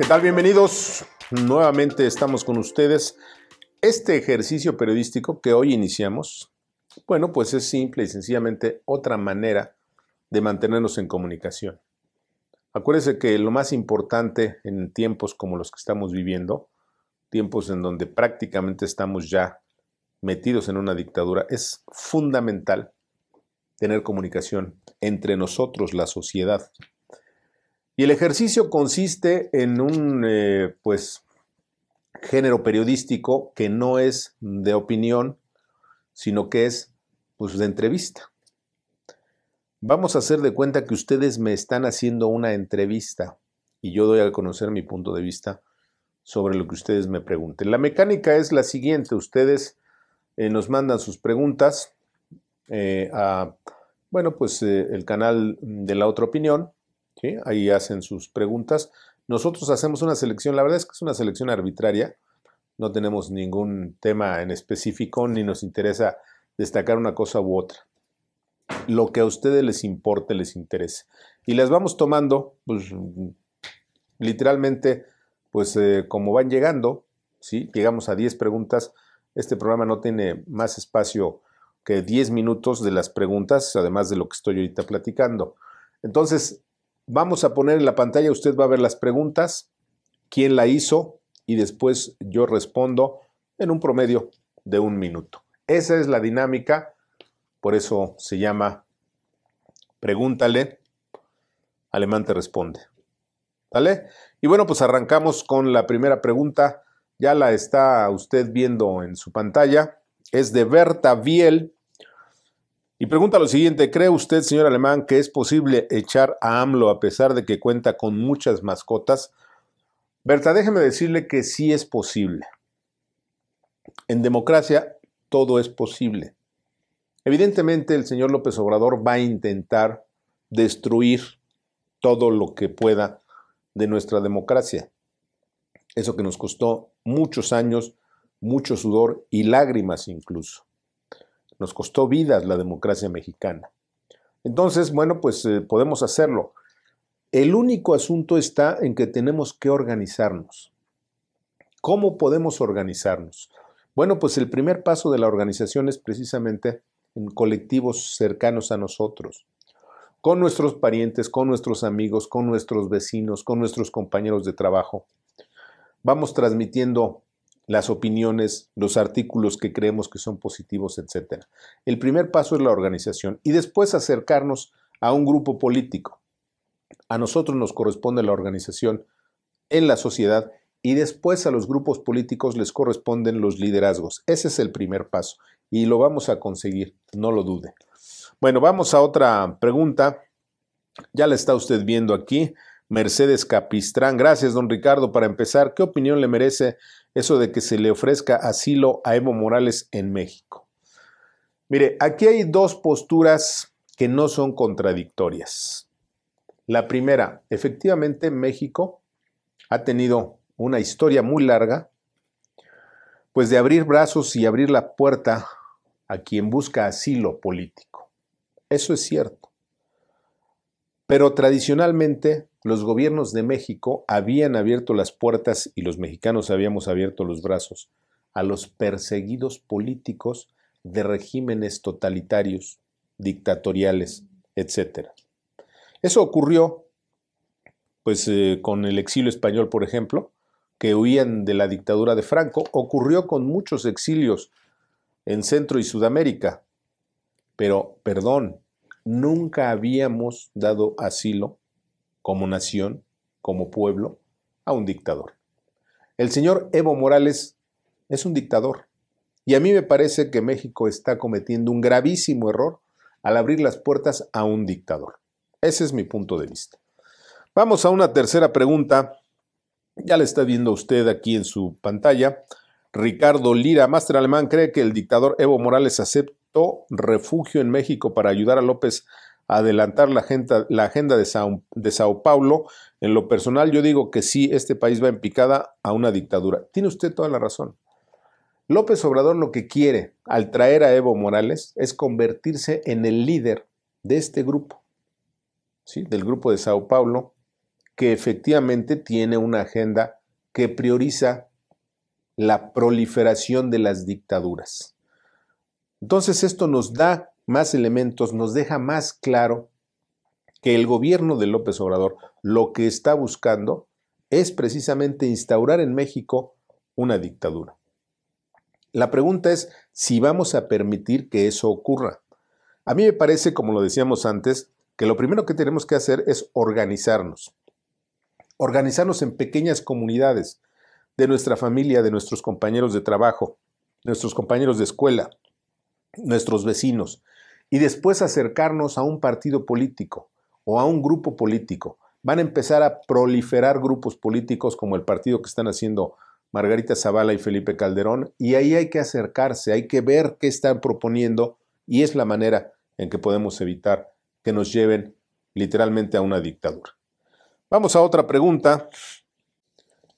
¿qué tal? Bienvenidos. Nuevamente estamos con ustedes. Este ejercicio periodístico que hoy iniciamos, bueno, pues es simple y sencillamente otra manera de mantenernos en comunicación. Acuérdense que lo más importante en tiempos como los que estamos viviendo, tiempos en donde prácticamente estamos ya metidos en una dictadura, es fundamental tener comunicación entre nosotros, la sociedad, y el ejercicio consiste en un, eh, pues, género periodístico que no es de opinión, sino que es, pues, de entrevista. Vamos a hacer de cuenta que ustedes me están haciendo una entrevista y yo doy a conocer mi punto de vista sobre lo que ustedes me pregunten. La mecánica es la siguiente, ustedes eh, nos mandan sus preguntas eh, a, bueno, pues el canal de la otra opinión Ahí hacen sus preguntas. Nosotros hacemos una selección, la verdad es que es una selección arbitraria, no tenemos ningún tema en específico ni nos interesa destacar una cosa u otra. Lo que a ustedes les importe, les interese. Y las vamos tomando, pues, literalmente, pues eh, como van llegando, ¿sí? llegamos a 10 preguntas. Este programa no tiene más espacio que 10 minutos de las preguntas, además de lo que estoy ahorita platicando. Entonces, Vamos a poner en la pantalla, usted va a ver las preguntas, quién la hizo y después yo respondo en un promedio de un minuto. Esa es la dinámica, por eso se llama pregúntale, alemán te responde. ¿Vale? Y bueno, pues arrancamos con la primera pregunta, ya la está usted viendo en su pantalla, es de Berta Biel y pregunta lo siguiente, ¿cree usted, señor Alemán, que es posible echar a AMLO a pesar de que cuenta con muchas mascotas? Berta, déjeme decirle que sí es posible. En democracia todo es posible. Evidentemente el señor López Obrador va a intentar destruir todo lo que pueda de nuestra democracia. Eso que nos costó muchos años, mucho sudor y lágrimas incluso. Nos costó vidas la democracia mexicana. Entonces, bueno, pues eh, podemos hacerlo. El único asunto está en que tenemos que organizarnos. ¿Cómo podemos organizarnos? Bueno, pues el primer paso de la organización es precisamente en colectivos cercanos a nosotros, con nuestros parientes, con nuestros amigos, con nuestros vecinos, con nuestros compañeros de trabajo. Vamos transmitiendo las opiniones, los artículos que creemos que son positivos, etc. El primer paso es la organización y después acercarnos a un grupo político. A nosotros nos corresponde la organización en la sociedad y después a los grupos políticos les corresponden los liderazgos. Ese es el primer paso y lo vamos a conseguir, no lo dude. Bueno, vamos a otra pregunta. Ya la está usted viendo aquí. Mercedes Capistrán, gracias don Ricardo. Para empezar, ¿qué opinión le merece eso de que se le ofrezca asilo a Evo Morales en México. Mire, aquí hay dos posturas que no son contradictorias. La primera, efectivamente México ha tenido una historia muy larga, pues de abrir brazos y abrir la puerta a quien busca asilo político. Eso es cierto. Pero tradicionalmente los gobiernos de México habían abierto las puertas y los mexicanos habíamos abierto los brazos a los perseguidos políticos de regímenes totalitarios, dictatoriales, etc. Eso ocurrió pues eh, con el exilio español, por ejemplo, que huían de la dictadura de Franco, ocurrió con muchos exilios en Centro y Sudamérica. Pero, perdón, Nunca habíamos dado asilo como nación, como pueblo, a un dictador. El señor Evo Morales es un dictador. Y a mí me parece que México está cometiendo un gravísimo error al abrir las puertas a un dictador. Ese es mi punto de vista. Vamos a una tercera pregunta. Ya la está viendo usted aquí en su pantalla. Ricardo Lira, máster alemán, cree que el dictador Evo Morales acepta refugio en México para ayudar a López a adelantar la agenda, la agenda de, Sao, Paulo. En lo personal, yo digo que sí, este país va en picada a una dictadura. Tiene usted toda la razón. López Obrador lo que quiere al traer a Evo Morales es convertirse en el líder de este grupo, ¿sí? del grupo de Sao Paulo, que efectivamente tiene una agenda que prioriza la proliferación de las dictaduras. Entonces esto nos da más elementos, nos deja más claro que el gobierno de López Obrador lo que está buscando es precisamente instaurar en México una dictadura. La pregunta es si vamos a permitir que eso ocurra. A mí me parece, como lo decíamos antes, que lo primero que tenemos que hacer es organizarnos. Organizarnos en pequeñas comunidades de nuestra familia, de nuestros compañeros de trabajo, nuestros compañeros de escuela, nuestros vecinos, y después acercarnos a un partido político o a un grupo político. Van a empezar a proliferar grupos políticos como el partido que están haciendo Margarita Zavala y Felipe Calderón, y ahí hay que acercarse, hay que ver qué están proponiendo, y es la manera en que podemos evitar que nos lleven literalmente a una dictadura. Vamos a otra pregunta.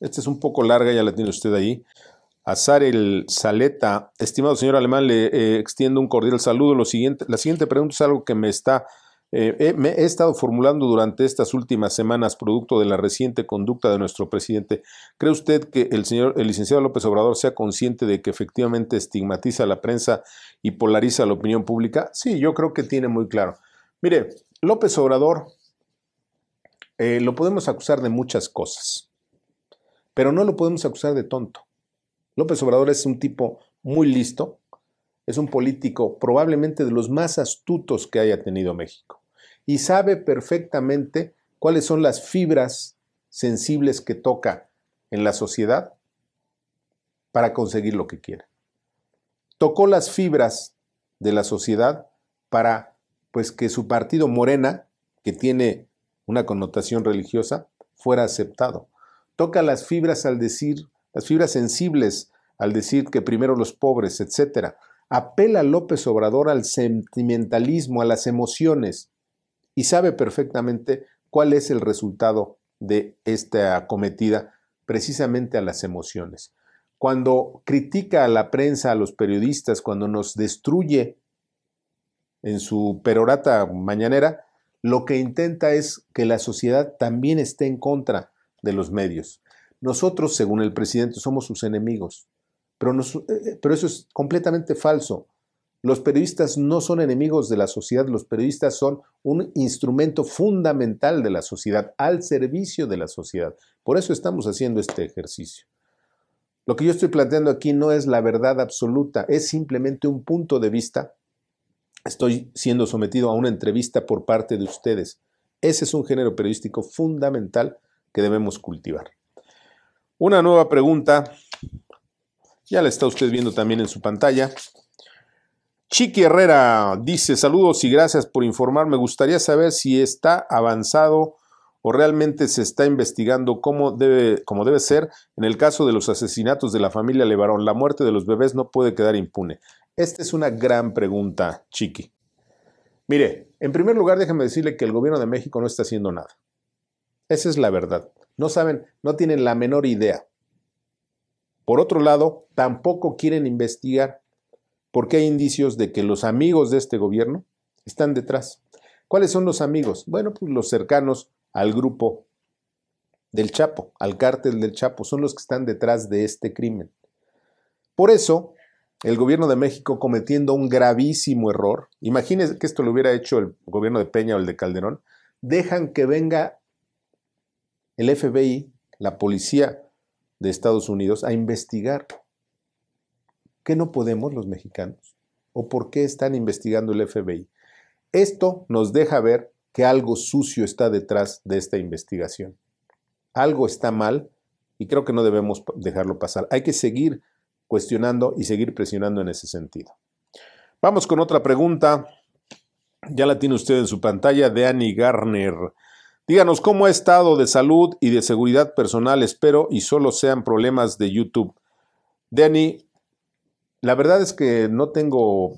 Esta es un poco larga, ya la tiene usted ahí. Azar el Saleta, estimado señor Alemán, le eh, extiendo un cordial saludo. Lo siguiente, la siguiente pregunta es algo que me está eh, eh, me he estado formulando durante estas últimas semanas, producto de la reciente conducta de nuestro presidente. ¿Cree usted que el señor, el licenciado López Obrador, sea consciente de que efectivamente estigmatiza a la prensa y polariza la opinión pública? Sí, yo creo que tiene muy claro. Mire, López Obrador lo podemos acusar de muchas cosas, pero no lo podemos acusar de tonto. López Obrador es un tipo muy listo, es un político probablemente de los más astutos que haya tenido México y sabe perfectamente cuáles son las fibras sensibles que toca en la sociedad para conseguir lo que quiere. Tocó las fibras de la sociedad para pues que su partido Morena, que tiene una connotación religiosa, fuera aceptado. Toca las fibras al decir las fibras sensibles al decir que primero los pobres, etc. Apela López Obrador al sentimentalismo, a las emociones, y sabe perfectamente cuál es el resultado de esta acometida, precisamente a las emociones. Cuando critica a la prensa, a los periodistas, cuando nos destruye en su perorata mañanera, lo que intenta es que la sociedad también esté en contra de los medios. Nosotros, según el presidente, somos sus enemigos, eh, eh, pero, eso es completamente falso. Los periodistas no son enemigos de la sociedad, los periodistas son un instrumento fundamental de la sociedad, al servicio de la sociedad. Por eso estamos haciendo este ejercicio. Lo que yo estoy planteando aquí no es la verdad absoluta, es simplemente un punto de vista. Estoy siendo sometido a una entrevista por parte de ustedes. Ese es un género periodístico fundamental que debemos cultivar. Una nueva pregunta, ya la está usted viendo también en su pantalla. Chiqui Herrera dice, saludos y gracias por informar. Me gustaría saber si está avanzado o realmente se está investigando cómo debe, debe ser en el caso de los asesinatos de la familia Levarón. La muerte de los bebés no puede quedar impune. Esta es una gran pregunta, Chiqui. Mire, en primer lugar, déjame decirle que el gobierno de México no está haciendo nada. Esa es la verdad. No saben, no tienen la menor idea. Por otro lado, tampoco quieren investigar porque hay indicios de que los amigos de este gobierno están detrás. ¿Cuáles son los amigos? Bueno, pues los cercanos al grupo del Chapo, al cártel del Chapo, son los que están detrás de este crimen. Por eso, el gobierno de México cometiendo un gravísimo error, imagínense que esto lo hubiera hecho el gobierno de Peña o el de Calderón, dejan que venga el FBI, la policía de Estados Unidos, a investigar qué no podemos los mexicanos o por qué están investigando el FBI. Esto nos deja ver que algo sucio está detrás de esta investigación. Algo está mal y creo que no debemos dejarlo pasar. Hay que seguir cuestionando y seguir presionando en ese sentido. Vamos con otra pregunta. Ya la tiene usted en su pantalla de Annie Garner. Díganos cómo ha estado de salud y de seguridad personal, espero, y solo sean problemas de YouTube. Dani, la verdad es que no tengo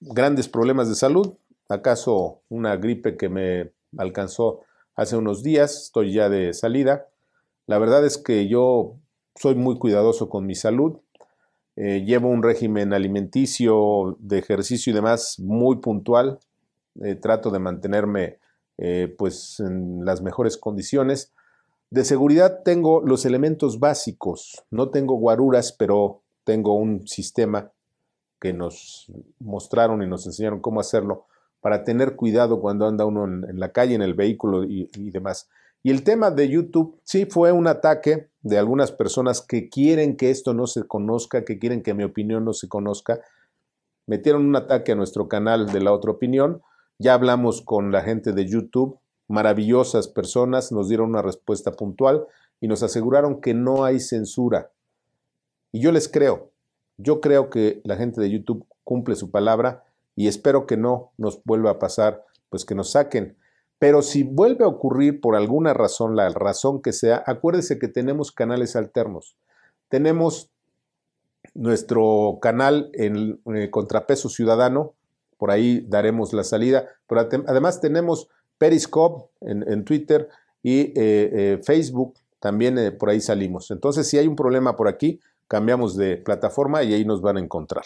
grandes problemas de salud, acaso una gripe que me alcanzó hace unos días, estoy ya de salida. La verdad es que yo soy muy cuidadoso con mi salud, eh, llevo un régimen alimenticio, de ejercicio y demás muy puntual, eh, trato de mantenerme eh, pues en las mejores condiciones. De seguridad tengo los elementos básicos, no tengo guaruras, pero tengo un sistema que nos mostraron y nos enseñaron cómo hacerlo para tener cuidado cuando anda uno en, la calle, en el vehículo y, y demás. Y el tema de YouTube sí fue un ataque de algunas personas que quieren que esto no se conozca, que quieren que mi opinión no se conozca. Metieron un ataque a nuestro canal de la otra opinión ya hablamos con la gente de YouTube, maravillosas personas, nos dieron una respuesta puntual y nos aseguraron que no hay censura. Y yo les creo, yo creo que la gente de YouTube cumple su palabra y espero que no nos vuelva a pasar, pues que nos saquen. Pero si vuelve a ocurrir por alguna razón, la razón que sea, acuérdense que tenemos canales alternos. Tenemos nuestro canal en eh, Contrapeso Ciudadano, por ahí daremos la salida. Pero además tenemos Periscope en, Twitter y eh, eh, Facebook, también eh, por ahí salimos. Entonces, si hay un problema por aquí, cambiamos de plataforma y ahí nos van a encontrar.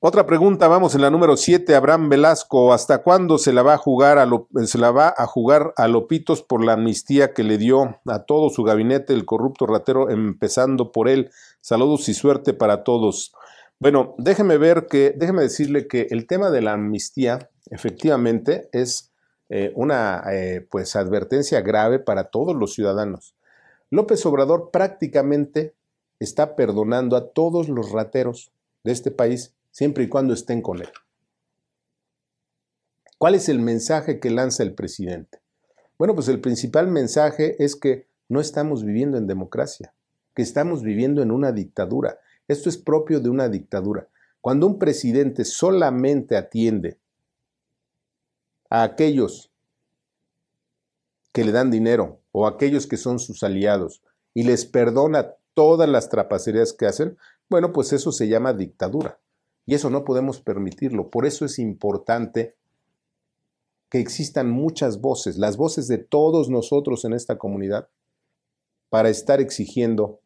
Otra pregunta, vamos en la número 7, Abraham Velasco, ¿hasta cuándo se la va a jugar a se la va a jugar a Lopitos por la amnistía que le dio a todo su gabinete el corrupto ratero empezando por él? Saludos y suerte para todos. Bueno, déjeme ver que, déjeme decirle que el tema de la amnistía efectivamente es eh, una eh, pues advertencia grave para todos los ciudadanos. López Obrador prácticamente está perdonando a todos los rateros de este país, siempre y cuando estén con él. ¿Cuál es el mensaje que lanza el presidente? Bueno, pues el principal mensaje es que no estamos viviendo en democracia, que estamos viviendo en una dictadura, esto es propio de una dictadura. Cuando un presidente solamente atiende a aquellos que le dan dinero o a aquellos que son sus aliados y les perdona todas las trapacerías que hacen, bueno, pues eso se llama dictadura. Y eso no podemos permitirlo. Por eso es importante que existan muchas voces, las voces de todos nosotros en esta comunidad, para estar exigiendo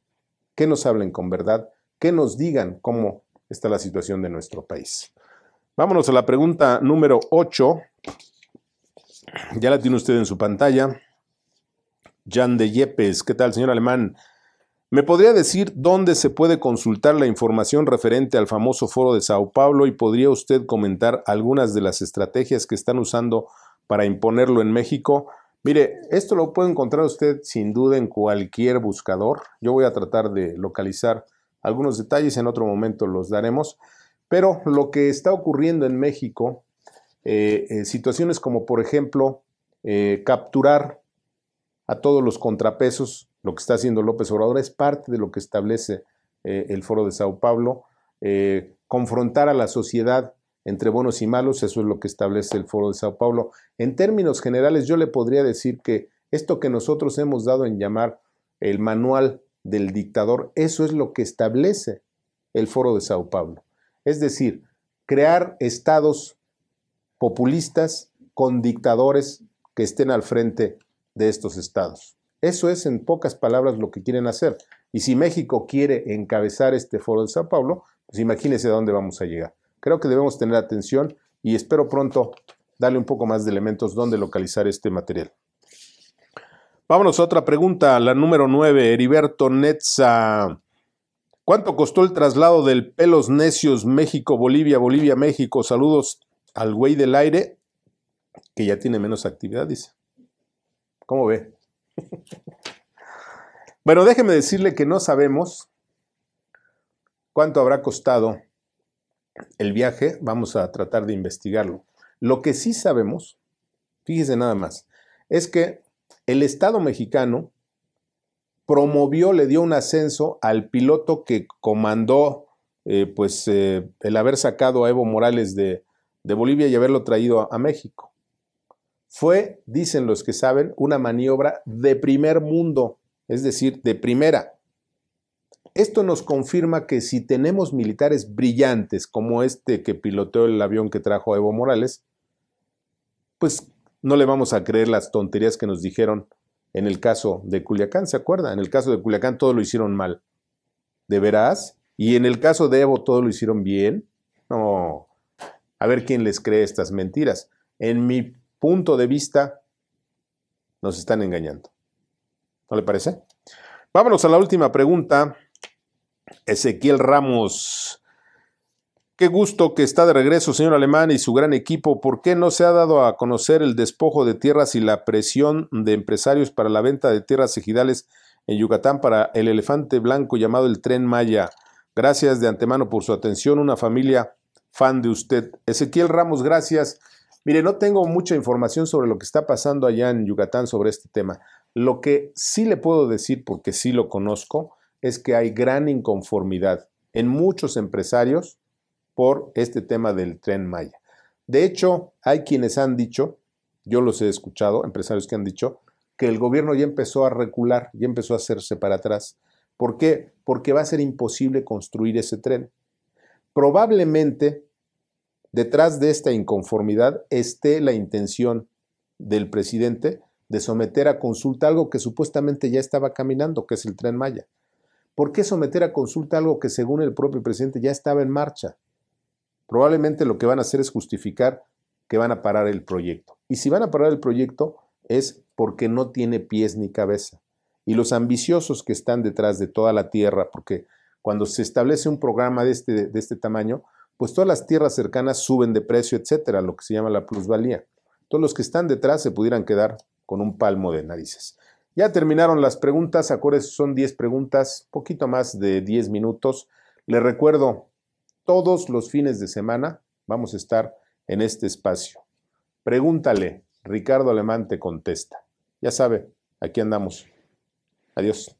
que nos hablen con verdad, que nos digan cómo está la situación de nuestro país. Vámonos a la pregunta número 8. Ya la tiene usted en su pantalla. Jan de Yepes, ¿qué tal, señor Alemán? ¿Me podría decir dónde se puede consultar la información referente al famoso foro de Sao Paulo y podría usted comentar algunas de las estrategias que están usando para imponerlo en México? Mire, esto lo puede encontrar usted sin duda en cualquier buscador. Yo voy a tratar de localizar algunos detalles en otro momento los daremos, pero lo que está ocurriendo en México, eh, eh, situaciones como por ejemplo eh, capturar a todos los contrapesos, lo que está haciendo López Obrador es parte de lo que establece el Foro de Sao Paulo, confrontar a la sociedad entre buenos y malos, eso es lo que establece el Foro de Sao Paulo. En términos generales, yo le podría decir que esto que nosotros hemos dado en llamar el manual del dictador. Eso es lo que establece el Foro de Sao Paulo. Es decir, crear estados populistas con dictadores que estén al frente de estos estados. Eso es en pocas palabras lo que quieren hacer. Y si México quiere encabezar este foro de Sao Paulo, pues imagínense a dónde vamos a llegar. Creo que debemos tener atención y espero pronto darle un poco más de elementos donde localizar este material. Vámonos a otra pregunta, la número 9, Heriberto Netza. ¿Cuánto costó el traslado del Pelos Necios México-Bolivia, Bolivia-México? Saludos al güey del aire, que ya tiene menos actividad, dice. ¿Cómo ve? bueno, déjeme decirle que no sabemos cuánto habrá costado el viaje. Vamos a tratar de investigarlo. Lo que sí sabemos, fíjese nada más, es que el Estado mexicano promovió, le dio un ascenso al piloto que comandó eh, pues, eh, el haber sacado a Evo Morales de, Bolivia y haberlo traído a, México. Fue, dicen los que saben, una maniobra de primer mundo, es decir, de primera. Esto nos confirma que si tenemos militares brillantes como este que piloteó el avión que trajo a Evo Morales, pues no le vamos a creer las tonterías que nos dijeron en el caso de Culiacán, ¿se acuerda? En el caso de Culiacán todo lo hicieron mal. ¿De veras? Y en el caso de Evo todo lo hicieron bien. No. A ver quién les cree estas mentiras. En mi punto de vista, nos están engañando. ¿No le parece? Vámonos a la última pregunta. Ezequiel Ramos Qué gusto que está de regreso, señor Alemán, y su gran equipo. ¿Por qué no se ha dado a conocer el despojo de tierras y la presión de empresarios para la venta de tierras ejidales en Yucatán para el elefante blanco llamado el tren Maya? Gracias de antemano por su atención, una familia fan de usted. Ezequiel Ramos, gracias. Mire, no tengo mucha información sobre lo que está pasando allá en Yucatán sobre este tema. Lo que sí le puedo decir, porque sí lo conozco, es que hay gran inconformidad en muchos empresarios por este tema del tren Maya. De hecho, hay quienes han dicho, yo los he escuchado, empresarios que han dicho, que el gobierno ya empezó a recular, ya empezó a hacerse para atrás. ¿Por qué? Porque va a ser imposible construir ese tren. Probablemente detrás de esta inconformidad esté la intención del presidente de someter a consulta algo que supuestamente ya estaba caminando, que es el tren Maya. ¿Por qué someter a consulta algo que según el propio presidente ya estaba en marcha? probablemente lo que van a hacer es justificar que van a parar el proyecto. Y si van a parar el proyecto es porque no tiene pies ni cabeza. Y los ambiciosos que están detrás de toda la tierra, porque cuando se establece un programa de este, de este tamaño, pues todas las tierras cercanas suben de precio, etcétera, lo que se llama la plusvalía. Todos los que están detrás se pudieran quedar con un palmo de narices. Ya terminaron las preguntas, acuérdense, son 10 preguntas, poquito más de 10 minutos. Les recuerdo, todos los fines de semana vamos a estar en este espacio. Pregúntale, Ricardo Alemán te contesta. Ya sabe, aquí andamos. Adiós.